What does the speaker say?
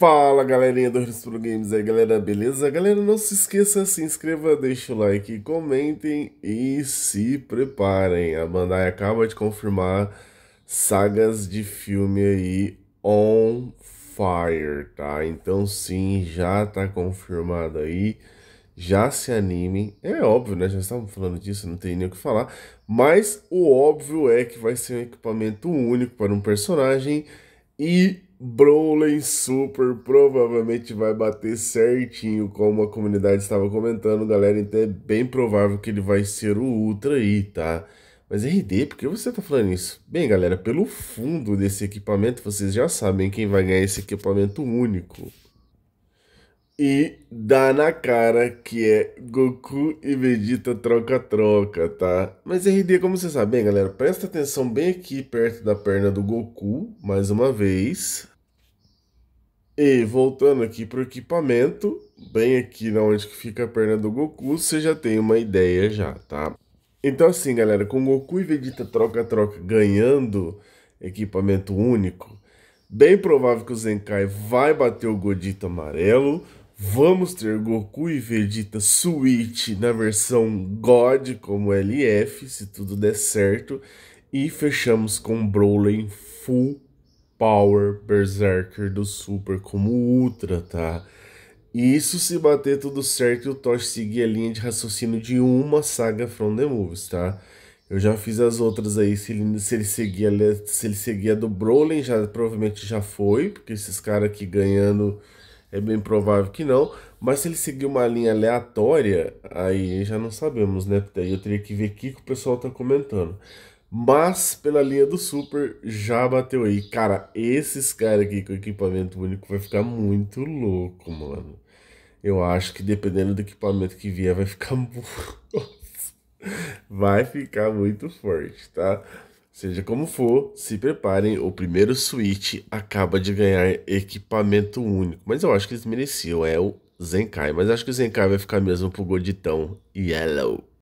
Fala galerinha do Restro Games aí, galera, beleza? Galera, não se esqueça, se inscreva, deixe o like, comentem e se preparem. A Bandai acaba de confirmar sagas de filme aí on fire, tá? Então sim, já tá confirmado aí. Já se animem. É óbvio, né? Já estávamos falando disso, não tem nem o que falar. Mas o óbvio é que vai ser um equipamento único para um personagem e Brolen Super provavelmente vai bater certinho, como a comunidade estava comentando, galera. Então é bem provável que ele vai ser o Ultra aí, tá? Mas RD, por que você tá falando isso? Bem, galera, pelo fundo desse equipamento, vocês já sabem quem vai ganhar esse equipamento único. E dá na cara que é Goku e Vegeta troca-troca, tá? Mas RD, como você sabe, bem, galera, presta atenção bem aqui perto da perna do Goku, mais uma vez. E voltando aqui para o equipamento, bem aqui na onde fica a perna do Goku, você já tem uma ideia já, tá? Então assim, galera, com Goku e Vegeta troca-troca ganhando equipamento único, bem provável que o Zenkai vai bater o Godita amarelo, vamos ter Goku e Vegeta Switch na versão God como LF, se tudo der certo, e fechamos com Broly full Power Berserker do Super como Ultra, tá? E isso se bater tudo certo e o Tosh seguir a linha de raciocínio de uma saga From The Movies, tá? Eu já fiz as outras aí, se ele, se ele seguir a, se ele seguir do Brolin, já, provavelmente já foi, porque esses caras aqui ganhando é bem provável que não. Mas se ele seguir uma linha aleatória, aí já não sabemos, né? Daí eu teria que ver o que o pessoal tá comentando. Mas pela linha do Super já bateu aí. Cara, esses caras aqui com equipamento único vai ficar muito louco, mano. Eu acho que dependendo do equipamento que vier, vai ficar muito. vai ficar muito forte, tá? Seja como for, se preparem, o primeiro Switch acaba de ganhar equipamento único. Mas eu acho que eles mereciam, é o Zenkai. Mas acho que o Zenkai vai ficar mesmo pro Goditão Yellow.